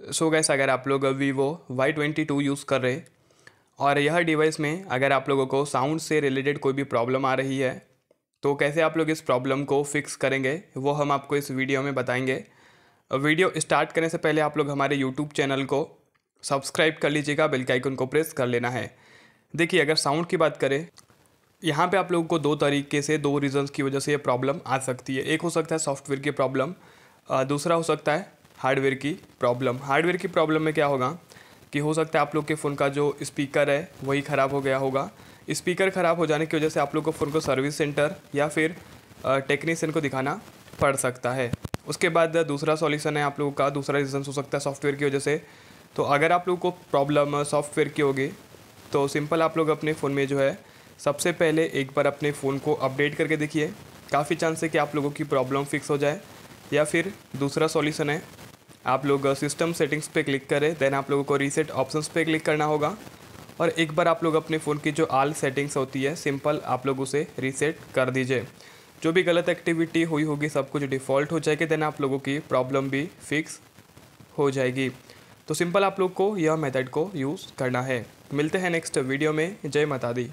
सो so gas अगर आप लोग Vivo Y twenty two use कर रहे और यह डिवाइस में अगर आप लोगों को साउंड से रिलेटेड कोई भी प्रॉब्लम आ रही है तो कैसे आप लोग इस प्रॉब्लम को फिक्स करेंगे वो हम आपको इस वीडियो में बताएंगे वीडियो स्टार्ट करने से पहले आप लोग हमारे यूट्यूब चैनल को सब्सक्राइब कर लीजिएगा बेल के आइकन को प्रेस कर लेना है देखिए अगर साउंड की बात करें यहाँ पे आप लोगों को दो तरीके से दो रीजंस की वजह से ये प्रॉब्लम आ सकती है एक हो सकता है सॉफ्टवेयर की प्रॉब्लम दूसरा हो सकता है हार्डवेयर की प्रॉब्लम हार्डवेयर की प्रॉब्लम में क्या होगा कि हो सकता है आप लोग के फ़ोन का जो स्पीकर है वही ख़राब हो गया होगा स्पीकर ख़राब हो जाने की वजह से आप लोग को फ़ोन को सर्विस सेंटर या फिर टेक्नीसियन को दिखाना पड़ सकता है उसके बाद दूसरा सॉल्यूशन है आप लोगों का दूसरा रीज़न हो सकता है सॉफ्टवेयर की वजह से तो अगर आप लोग को प्रॉब्लम सॉफ्टवेयर की होगी तो सिंपल आप लोग अपने फ़ोन में जो है सबसे पहले एक बार अपने फ़ोन को अपडेट करके देखिए काफ़ी चांस है कि आप लोगों की प्रॉब्लम फिक्स हो जाए या फिर दूसरा सॉल्यूशन है आप लोग सिस्टम सेटिंग्स पे क्लिक करें देन आप लोगों को रीसेट ऑप्शंस पे क्लिक करना होगा और एक बार आप लोग अपने फ़ोन की जो आल सेटिंग्स होती है सिंपल आप लोग उसे रीसेट कर दीजिए जो भी गलत एक्टिविटी हुई होगी सब कुछ डिफ़ॉल्ट हो जाएगी देन आप लोगों की प्रॉब्लम भी फिक्स हो जाएगी तो सिंपल आप लोग को यह मेथड को यूज़ करना है मिलते हैं नेक्स्ट वीडियो में जय माता दी